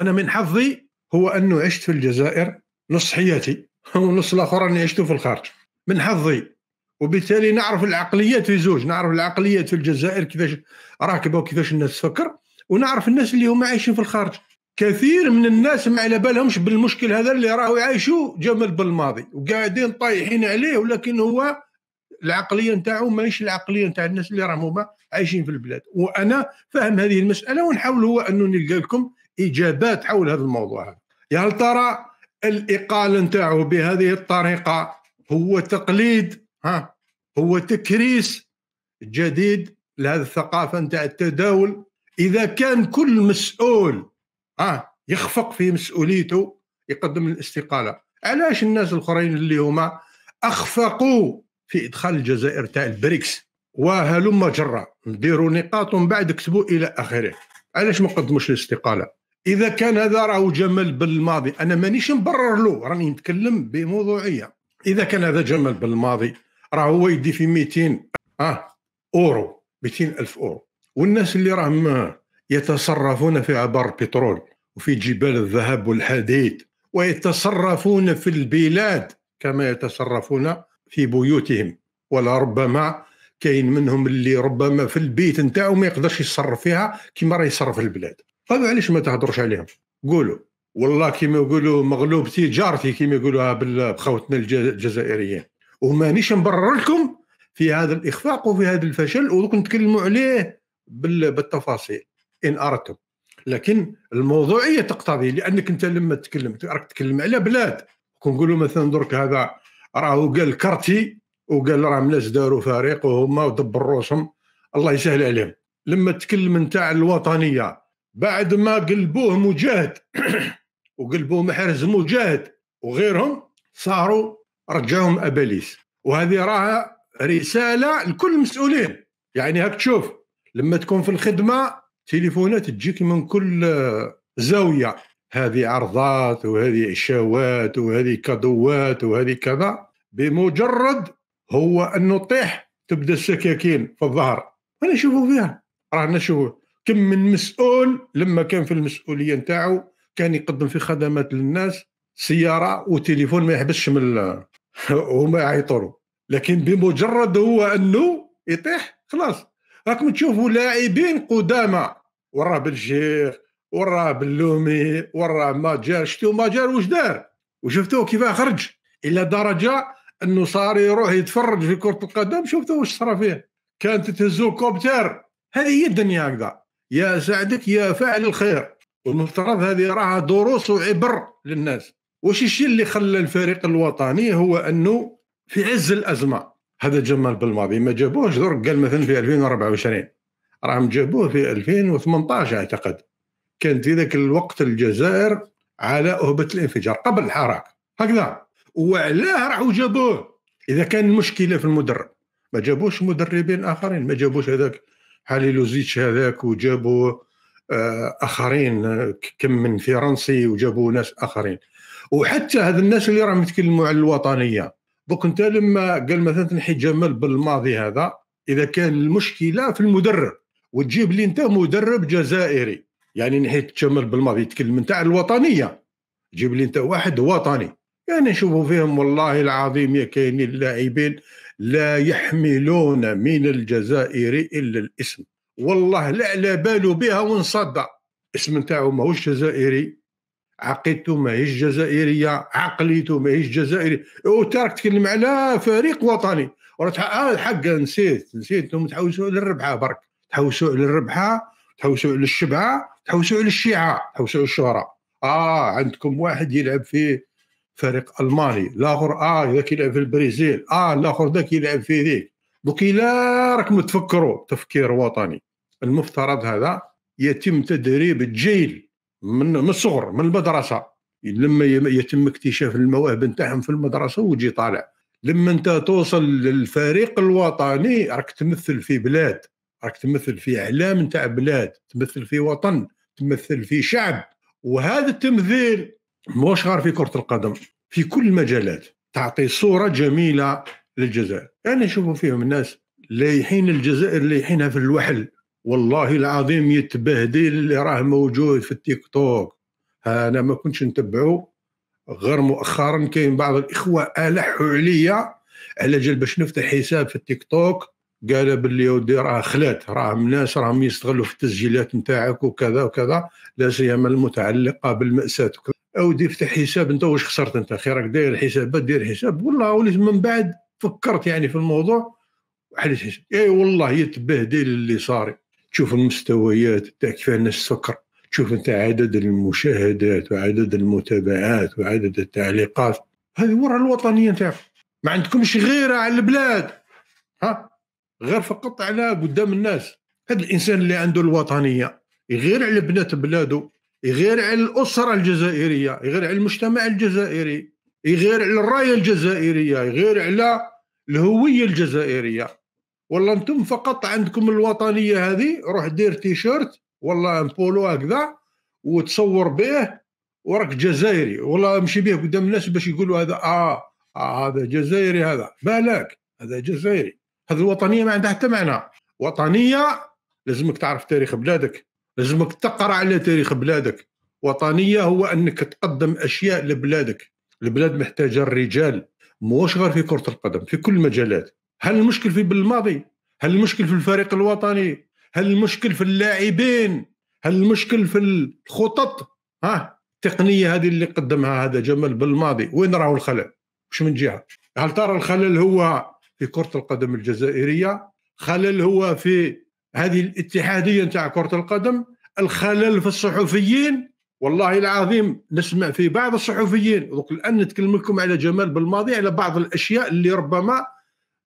انا من حظي هو انه عشت في الجزائر نص حياتي ونص الاخر اني عشته في الخارج من حظي وبالتالي نعرف العقليات في زوج نعرف العقليات في الجزائر كيفاش راكبه وكيفاش الناس تفكر ونعرف الناس اللي هما عايشين في الخارج كثير من الناس ما على بالهمش بالمشكل هذا اللي راهو يعيشوا جمل بالماضي وقاعدين طايحين عليه ولكن هو العقليه نتاعو ماهيش العقليه نتاع الناس اللي راهم هما عايشين في البلاد وانا فاهم هذه المساله ونحاول هو انه نلقى لكم اجابات حول هذا الموضوع هذا يا هل ترى الاقاله نتاعو بهذه الطريقه هو تقليد ها هو تكريس جديد لهذه الثقافه نتاع التداول اذا كان كل مسؤول ها يخفق في مسؤوليته يقدم الاستقاله علاش الناس الاخرين اللي هما اخفقوا في ادخال الجزائر تاع البريكس وهلم جرا نديروا نقاط ومن بعد كتبوا الى اخره علاش ما قدموش الاستقاله اذا كان هذا راهو جمل بالماضي انا مانيش نبرر له راني نتكلم بموضوعيه اذا كان هذا جمل بالماضي راه هو يدي في 200 اه اورو 200 الف اورو والناس اللي راهم يتصرفون في عبر البترول وفي جبال الذهب والحديد ويتصرفون في البلاد كما يتصرفون في بيوتهم ولا ربما كاين منهم اللي ربما في البيت نتاعو ما يقدرش يصرف فيها كما راه يصرف البلاد طيب علاش ما تهضرش عليهم قولوا والله كيما يقولوا مغلوبتي جارتي كيما يقولوها بخوتنا الجزائريين ومانيش نبرر لكم في هذا الاخفاق وفي هذا الفشل ودوك نتكلموا عليه بالتفاصيل ان اردتم لكن الموضوعيه تقتضي لانك انت لما تتكلم راك تتكلم على بلاد كنقولوا مثلا درك هذا راهو قال كرتي وقال راهم ناس داروا فريق وهما ودبر روسهم الله يسهل عليهم لما تتكلم انت على الوطنيه بعد ما قلبوه مجاهد وقلبوه محرز مجاهد وغيرهم صاروا رجعهم اباليس وهذه راها رساله لكل المسؤولين يعني هاك تشوف لما تكون في الخدمه تليفونات تجيك من كل زاويه هذه عرضات وهذه عشاوات وهذه كادوات وهذه كذا بمجرد هو انه طيح تبدا السكاكين في الظهر انا نشوفوا فيها رانا نشوفوا كم من مسؤول لما كان في المسؤوليه نتاعو كان يقدم في خدمات للناس سياره وتليفون ما يحبسش من وما يعيطولو لكن بمجرد هو انه يطيح خلاص راكم تشوفوا لاعبين قدامى وراه بالشيخ وراه باللومي وراه ماجر شفتوا جار واش دار وشفتوه كيفاه خرج الى درجه انه صار يروح يتفرج في كره القدم شفتوا واش صرا فيه كانت تهزو كوبتر هذه هي الدنيا هكذا يا ساعدك يا فاعل الخير والمفترض هذه راها دروس وعبر للناس وش الشيء اللي خلى الفريق الوطني هو انه في عز الازمه هذا جمال بالماضي ما جابوهش درك قال مثلا في 2024 راهم جابوه في 2018 اعتقد كان في ذاك الوقت الجزائر على أهبة الانفجار قبل الحراك هكذا وعلاه راحوا جابوه إذا كان المشكلة في المدرب ما جابوش مدربين آخرين ما جابوش هذاك هاليلوزيتش هذاك وجابوا آه، اخرين آه، كم من فرنسي وجابوا ناس اخرين وحتى هذ الناس اللي راهم يتكلموا على الوطنيه دوك انت لما قال مثلا تنحي جمال بالماضي هذا اذا كان المشكله في المدرب وتجيب لي انت مدرب جزائري يعني نحيت جمال بالماضي يتكلم انت على الوطنيه جيب لي انت واحد وطني يعني نشوفوا فيهم والله العظيم يا كاينين اللاعبين لا يحملون من الجزائر الا الاسم والله لا على بالو بها ونصدع اسم نتاعو ماهوش جزائري عقيدته ماهيش جزائريه عقليته ماهيش جزائري وترك تكلم على فريق وطني آه، حق نسيت نسيت انتم تحوسوا على الربحه برك تحوسوا على الربحه تحوسوا على الشبعه تحوسوا على الشيعه تحوسوا على الشهره اه عندكم واحد يلعب في فريق الماني الاخر اه ذاك يلعب في البرازيل اه الاخر ذاك يلعب في ذيك دوك الا راكم تفكروا تفكير وطني المفترض هذا يتم تدريب الجيل من الصغر من المدرسه لما يتم اكتشاف المواهب نتاعهم في المدرسه وتجي طالع لما انت توصل للفريق الوطني راك تمثل في بلاد راك تمثل في اعلام نتاع بلاد تمثل في وطن تمثل في شعب وهذا التمثيل مش غير في كره القدم في كل المجالات تعطي صوره جميله للجزائر انا نشوفوا فيهم الناس لايحين الجزائر لايحينها في الوحل والله العظيم يتبهدل اللي راه موجود في التيك توك انا ما كنتش نتبعه غير مؤخرا كاين بعض الاخوه الحوا عليا على جال باش نفتح حساب في التيك توك قال باللي ودي راه خلات راهم ناس راهم يستغلوا في التسجيلات نتاعك وكذا وكذا لا سيما المتعلقه بالمأساة اودي افتح حساب انت واش خسرت انت خيرك داير حسابات دير حساب والله وليت من بعد فكرت يعني في الموضوع وحليت حساب اي والله يتبهدل اللي صار تشوف المستويات تاع كيف الناس سكر تشوف انت عدد المشاهدات وعدد المتابعات وعدد التعليقات هذه ورا الوطنيه نتاعكم ما عندكمش غيره على البلاد ها غير فقط على قدام الناس هذا الانسان اللي عنده الوطنيه يغير على بنات بلاده يغير على الأسرة الجزائرية يغير على المجتمع الجزائري يغير على الراية الجزائرية يغير على الهوية الجزائرية والله انتم فقط عندكم الوطنية هذه روح دير تيشيرت والله بولو هكذا وتصور به وراك جزائري والله امشي به قدام الناس باش يقولوا هذا اه, آه هذا جزائري هذا بالك هذا جزائري هذه الوطنيه ما عندها حتى معنى وطنيه لازمك تعرف تاريخ بلادك لازمك تقرا على تاريخ بلادك وطنيه هو انك تقدم اشياء لبلادك البلاد محتاجه الرجال موش غير في كره القدم في كل المجالات هل المشكل في بالماضي هل المشكل في الفريق الوطني هل المشكل في اللاعبين هل المشكل في الخطط ها التقنيه هذه اللي قدمها هذا جمال بالماضي وين راهو الخلل مش من جهه هل ترى الخلل هو في كره القدم الجزائريه خلل هو في هذه الاتحاديه نتاع كره القدم الخلل في الصحفيين والله العظيم نسمع في بعض الصحفيين دوك الان نتكلم لكم على جمال بالماضي على بعض الاشياء اللي ربما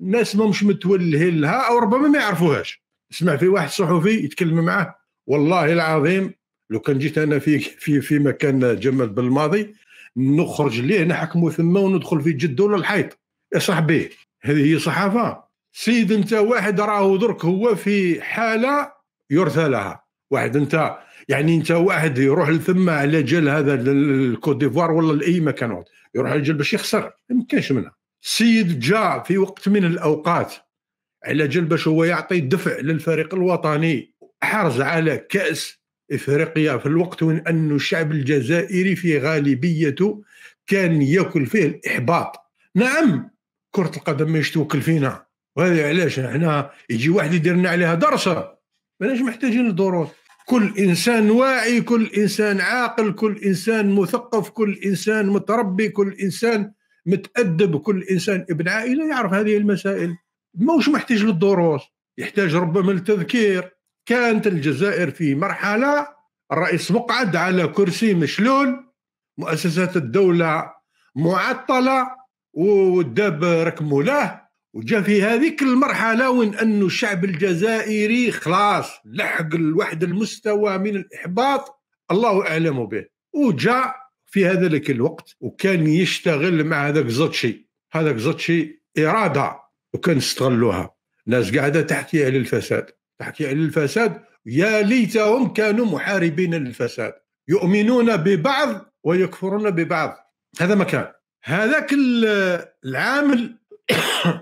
الناس ما مش متولهين لها او ربما ما يعرفوهاش نسمع في واحد صحفي يتكلم معاه والله العظيم لو كان جيت انا في في في مكان جمال بالماضي نخرج ليه نحكمه ثم وندخل في جده ولا الحيط يا صاحبي هذه هي صحافه سيد انت واحد راه درك هو في حاله يرثى لها واحد انت يعني انت واحد يروح لثما على جال هذا الكوت ديفوار ولا لاي مكان عود يروح على جال باش يخسر ما كانش منها سيد جاء في وقت من الاوقات على جال باش هو يعطي دفع للفريق الوطني حرز على كاس افريقيا في الوقت وين ان الشعب الجزائري في غالبيته كان ياكل فيه الاحباط نعم كره القدم مش توكل فينا وهذا علاش احنا يجي واحد يديرنا عليها درسه ماناش محتاجين لدروس كل انسان واعي كل انسان عاقل كل انسان مثقف كل انسان متربي كل انسان متادب كل انسان ابن عائله يعرف هذه المسائل موش محتاج للدروس يحتاج ربما للتذكير كانت الجزائر في مرحله الرئيس مقعد على كرسي مشلول مؤسسات الدوله معطله والداب ركموا له وجا في هذيك المرحلة وين أنه الشعب الجزائري خلاص لحق لواحد المستوى من الإحباط الله أعلم به وجاء في هذا الوقت وكان يشتغل مع هذاك زوتشي هذاك زوتشي إرادة وكان استغلوها ناس قاعدة تحكي على الفساد تحكي على الفساد يا ليتهم كانوا محاربين للفساد يؤمنون ببعض ويكفرون ببعض هذا ما كان هذاك العامل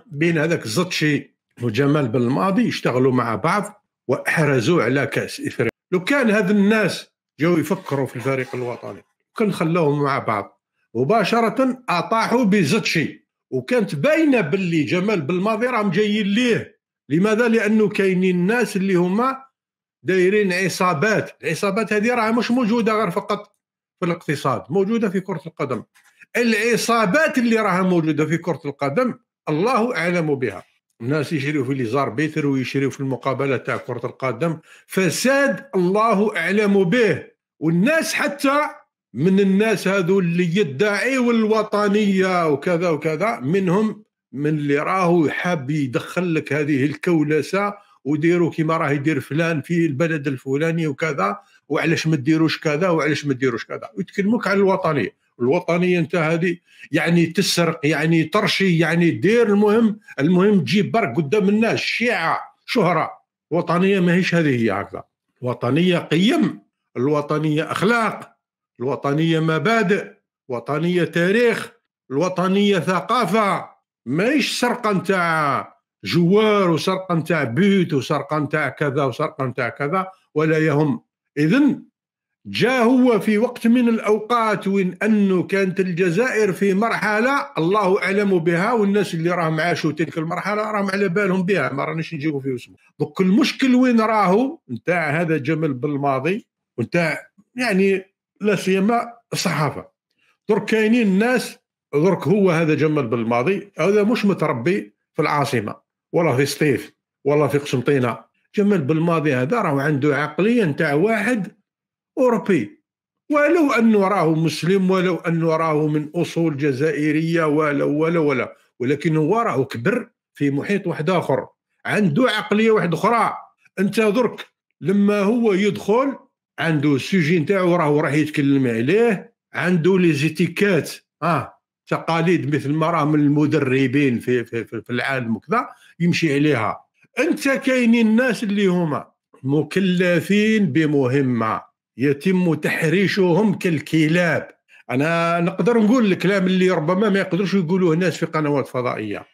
بين هذاك زطشي وجمال بالماضي يشتغلوا مع بعض واحرزوا على كاس افريقيا لو كان هاد الناس جاو يفكروا في الفريق الوطني كان خلوهم مع بعض مباشره اطاحوا بزطشي وكانت باينه باللي جمال بالماضي راهم جايين ليه لماذا لانه كاينين الناس اللي هما دايرين عصابات العصابات هذه راها مش موجوده غير فقط في الاقتصاد موجوده في كره القدم العصابات اللي راها موجوده في كره القدم الله اعلم بها الناس يشريو في ليزار بيتر ويشريو في المقابله تاع كره القدم فساد الله اعلم به والناس حتى من الناس هذو اللي يدعيوا الوطنيه وكذا وكذا منهم من اللي راهو حاب يدخل لك هذه الكولسه وديروا كيما راه يدير فلان في البلد الفلاني وكذا وعلاش ما ديروش كذا وعلاش ما ديروش كذا ويتكلموك على الوطنيه الوطنيه انت هذه يعني تسرق يعني ترشي يعني دير المهم المهم تجيب برك قدام الناس شيعه شهره الوطنيه ماهيش هذه هي هكذا الوطنيه قيم الوطنيه اخلاق الوطنيه مبادئ وطنيه تاريخ الوطنيه ثقافه ماهيش سرقه نتاع جوار وسرقه نتاع بيوت وسرقه نتاع كذا وسرقه نتاع كذا ولا يهم اذا جاء هو في وقت من الاوقات وين انه كانت الجزائر في مرحله الله اعلم بها والناس اللي راهم عاشوا تلك المرحله راهم على بالهم بها ما رانيش نجيبوا فيه اسمه دوك المشكل وين راهو نتاع هذا جمل بالماضي ونتاع يعني لا سيما الصحافه درك كاينين الناس درك هو هذا جمل بالماضي هذا مش متربي في العاصمه ولا في سطيف ولا في قسنطينه جمل بالماضي هذا راهو عنده عقليه نتاع واحد أوروبي ولو أنه راه مسلم ولو أنه راه من أصول جزائرية ولو ولو ولا ولكن هو راه كبر في محيط واحد آخر عنده عقلية واحد أخرى أنت درك لما هو يدخل عنده السوجي نتاعو راهو راح يتكلم عليه عنده ليزيتيكات اه تقاليد مثل ما راه من المدربين في في, في, في العالم وكذا يمشي عليها انت كاينين الناس اللي هما مكلفين بمهمه يتم تحريشهم كالكلاب انا نقدر نقول الكلام اللي ربما ما يقدروش يقولوه الناس في قنوات فضائيه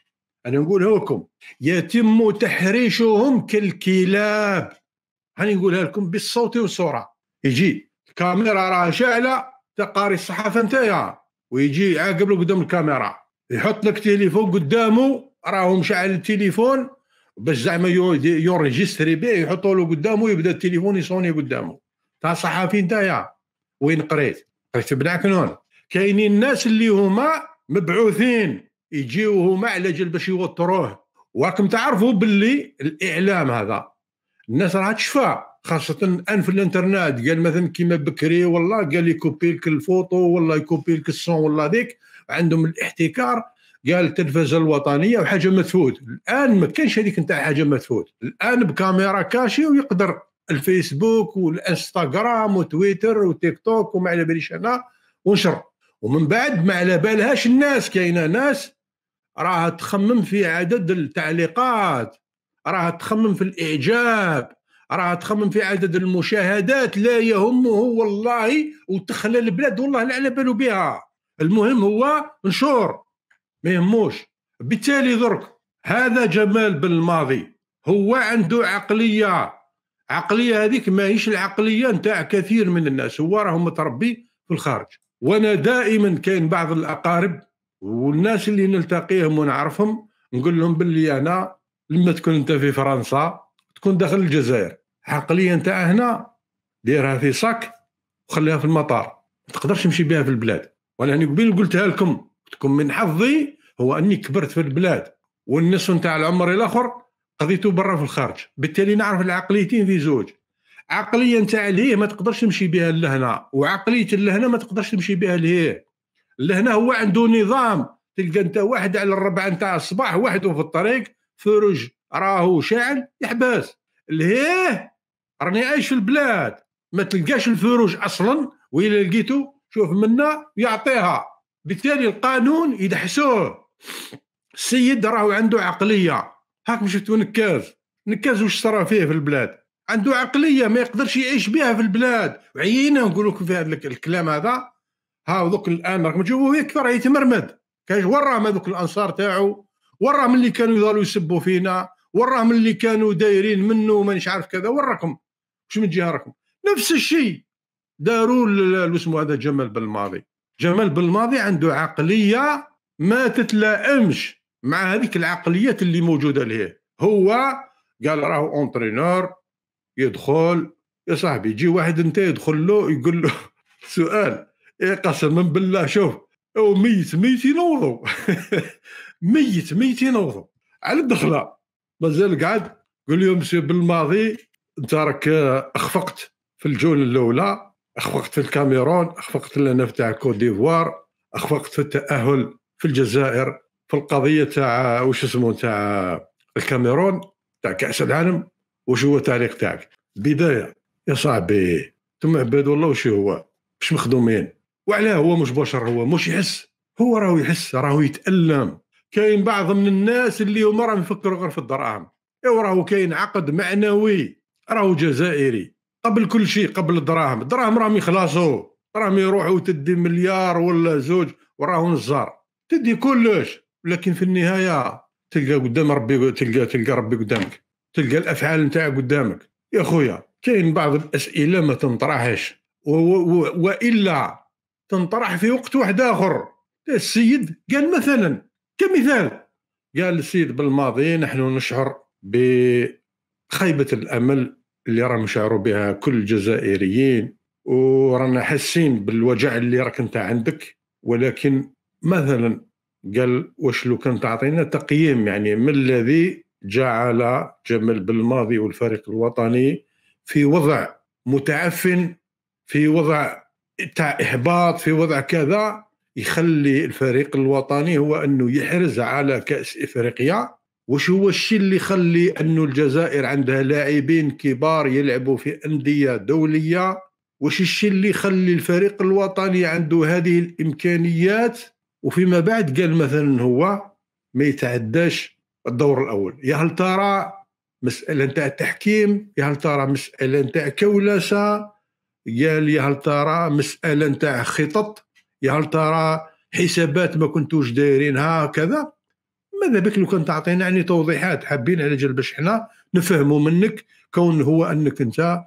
انا نقولها لكم يتم تحريشهم كالكلاب هاني نقولها لكم بالصوت والصوره يجي الكاميرا راه شاعله تقاري الصحافه نتايا ويجي عاقب قدام الكاميرا يحط لك تليفون قدامه راهو مشعل التليفون باش زعما يورجستري به يحطوا له قدامه يبدا التليفون يصوني قدامه صحافي صحفي نتايا وين قريت قريت بن عكنون كاينين الناس اللي هما مبعوثين يجيو هما على جل باش يوتروه وراكم تعرفوا باللي الاعلام هذا الناس راها تشفى خاصة الان في الانترنت قال مثلا كيما بكري والله قال يكوبي لك الفوتو والله يكوبي لك الصون والله ذيك عندهم الاحتكار قال التلفزه الوطنيه وحاجه ما تفوت الان ما كانش هذيك نتاع حاجه ما تفوت الان بكاميرا كاشي ويقدر الفيسبوك والانستغرام وتويتر وتيك توك وما على باليش انا ونشر ومن بعد ما على بالهاش الناس كاينه ناس راها تخمم في عدد التعليقات راها تخمم في الاعجاب راها تخمم في عدد المشاهدات لا يهمه والله وتخلى البلاد والله لا على بالو بها المهم هو نشور ما يهموش بالتالي درك هذا جمال بالماضي هو عنده عقليه عقلية هذيك ماهيش العقلية نتاع كثير من الناس هو راهم متربي في الخارج وأنا دائما كاين بعض الأقارب والناس اللي نلتقيهم ونعرفهم نقول لهم باللي أنا لما تكون أنت في فرنسا تكون داخل الجزائر العقلية نتاع هنا ديرها في صك وخليها في المطار ما تقدرش تمشي بها في البلاد وأنا يعني قبيل قلتها لكم تكون من حظي هو أني كبرت في البلاد والنصف نتاع العمر الآخر قضيته برا في الخارج بالتالي نعرف العقليتين ذي زوج عقليه نتاع ما تقدرش تمشي بها لهنا وعقليه لهنا ما تقدرش تمشي بها لهيه لهنا هو عنده نظام تلقى انت واحد على الربعه نتاع الصباح واحد في الطريق فرج راهو شاعل يحبس لهيه راني عايش في البلاد ما تلقاش الفروج اصلا والا لقيته شوف منا يعطيها بالتالي القانون يدحسوه السيد راهو عنده عقليه هاكم شفتوا نكاز نكاز واش صرا فيه في البلاد عنده عقليه ما يقدرش يعيش بها في البلاد وعينا نقول لكم في هذا الكلام هذا ها دوك الان راكم تشوفوا راه يتمرمد كاش وراهم هذوك الانصار تاعو وراهم اللي كانوا يضلوا يسبوا فينا وراهم اللي كانوا دايرين منه مانيش عارف كذا وراكم واش من جهه راكم نفس الشيء داروا اسمه هذا جمال بالماضي جمال بالماضي عنده عقليه ما تتلائمش مع هذيك العقليات اللي موجوده ليه هو قال راه اونترينور يدخل يا صاحبي يجي واحد انت يدخل له يقول له سؤال اي قسما بالله شوف او ميت ميت ينوضوا ميت ميت ينوضوا على الدخله مازال قاعد قول لهم مسيو بالماضي انت راك آه، اخفقت في الجول الاولى اخفقت في الكاميرون اخفقت لنا في تاع كوت ديفوار اخفقت في التاهل في الجزائر في القضيه تاع وش اسمه تاع الكاميرون تاع كاس العالم وش هو التعليق تاعك بدايه يا صاحبي ثم عباد الله وش هو مش مخدومين وعلاه هو مش بشر هو مش يحس هو راهو يحس راهو يتالم كاين بعض من الناس اللي هما راهم يفكروا غير في الدراهم ايوا راهو كاين عقد معنوي راهو جزائري قبل كل شيء قبل الدراهم الدراهم راهم يخلصوا راهم يروحوا تدي مليار ولا زوج وراهو نزار تدي كلش لكن في النهايه تلقى قدام ربي تلقى تلقى ربي قدامك تلقى الافعال نتاعك قدامك يا خويا كاين بعض الاسئله ما تنطرحش والا تنطرح في وقت واحد اخر السيد قال مثلا كمثال قال السيد بالماضي نحن نشعر بخيبه الامل اللي راهم يشعروا بها كل الجزائريين ورانا حاسين بالوجع اللي راك انت عندك ولكن مثلا قال واش لو كان تعطينا تقييم يعني ما الذي جعل جمل بالماضي والفريق الوطني في وضع متعفن في وضع تاع احباط في وضع كذا يخلي الفريق الوطني هو انه يحرز على كاس افريقيا وش هو الشيء اللي يخلي انه الجزائر عندها لاعبين كبار يلعبوا في انديه دوليه وش الشيء اللي يخلي الفريق الوطني عنده هذه الامكانيات وفيما بعد قال مثلا هو ما يتعداش الدور الاول يا هل ترى مساله نتاع التحكيم يا هل ترى مساله نتاع كولسه قال يا هل ترى مساله نتاع خطط يا هل ترى حسابات ما كنتوش دايرينها كذا ماذا بك لو كان تعطينا يعني توضيحات حابين على جال باش حنا نفهموا منك كون هو انك انت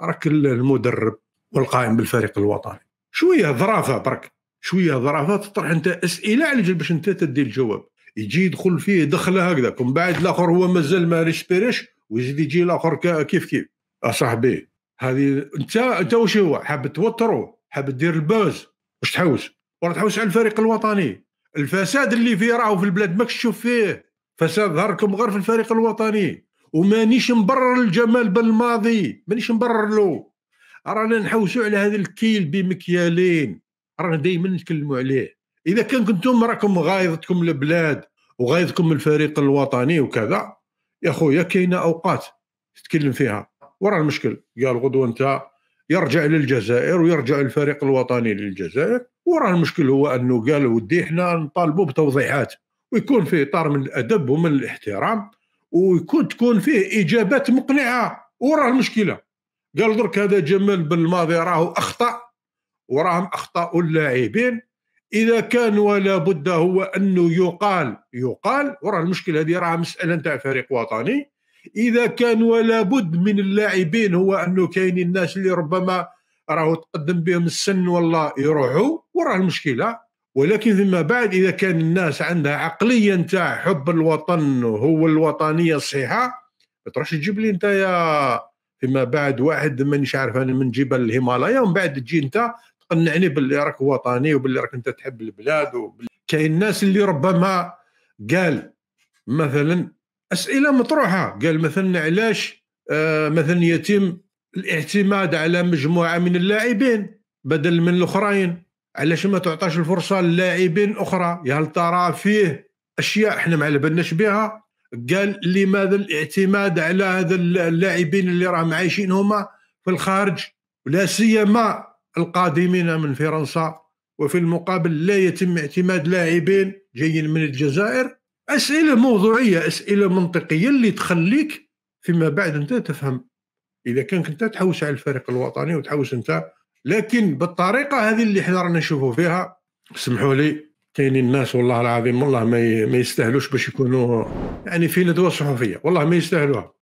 راك المدرب والقائم بالفريق الوطني شويه ظرافه برك شويه ظرافه تطرح انت اسئله على جل باش انت تدي الجواب يجي يدخل فيه دخله هكذا ومن بعد الاخر هو مازال ما ريسبيريش ويزيد يجي الاخر كيف كيف اصاحبي آه هذه انت انت واش هو حاب توتره حاب دير الباز واش تحوس ولا تحوس على الفريق الوطني الفساد اللي فيه راهو في البلاد ماكش تشوف فيه فساد ظهركم غير في الفريق الوطني ومانيش مبرر الجمال بالماضي مانيش مبرر له رانا نحوسوا على هذا الكيل بمكيالين رانا دائما نتكلموا عليه اذا كان كنتم راكم غايضتكم البلاد وغايضكم الفريق الوطني وكذا يا خويا كاينه اوقات تتكلم فيها وراه المشكل قال غدوه انت يرجع للجزائر ويرجع الفريق الوطني للجزائر وراه المشكل هو انه قال ودي احنا نطالبوا بتوضيحات ويكون في اطار من الادب ومن الاحترام ويكون تكون فيه اجابات مقنعه وراه المشكله قال درك هذا جمال بن الماضي راهو اخطا وراهم اخطاء اللاعبين اذا كان ولا بد هو انه يقال يقال وراه المشكله هذه راه مساله نتاع فريق وطني اذا كان ولا بد من اللاعبين هو انه كاينين الناس اللي ربما راهو تقدم بهم السن والله يروحوا وراه المشكله ولكن فيما بعد اذا كان الناس عندها عقليه نتاع حب الوطن هو الوطنيه الصحيحه ما تروحش تجيب لي انت يا فيما بعد واحد مانيش عارف انا من جبل الهيمالايا ومن بعد تجي انت قنعني باللي راك وطني وباللي راك انت تحب البلاد وباللي... كاين الناس اللي ربما قال مثلا اسئله مطروحه قال مثلا علاش آه مثلا يتم الاعتماد على مجموعه من اللاعبين بدل من الاخرين علاش ما تعطاش الفرصه للاعبين اخرى يا هل ترى فيه اشياء احنا ما على بالناش بها قال لماذا الاعتماد على هذا اللاعبين اللي راهم عايشين هما في الخارج ولا سيما القادمين من فرنسا وفي المقابل لا يتم اعتماد لاعبين جايين من الجزائر اسئله موضوعيه اسئله منطقيه اللي تخليك فيما بعد انت تفهم اذا كان كنت تحوس على الفريق الوطني وتحوس انت لكن بالطريقه هذه اللي حنا رانا نشوفوا فيها اسمحوا لي كاينين الناس والله العظيم والله ما يستاهلوش باش يكونوا يعني في ندوه صحفيه والله ما يستاهلوها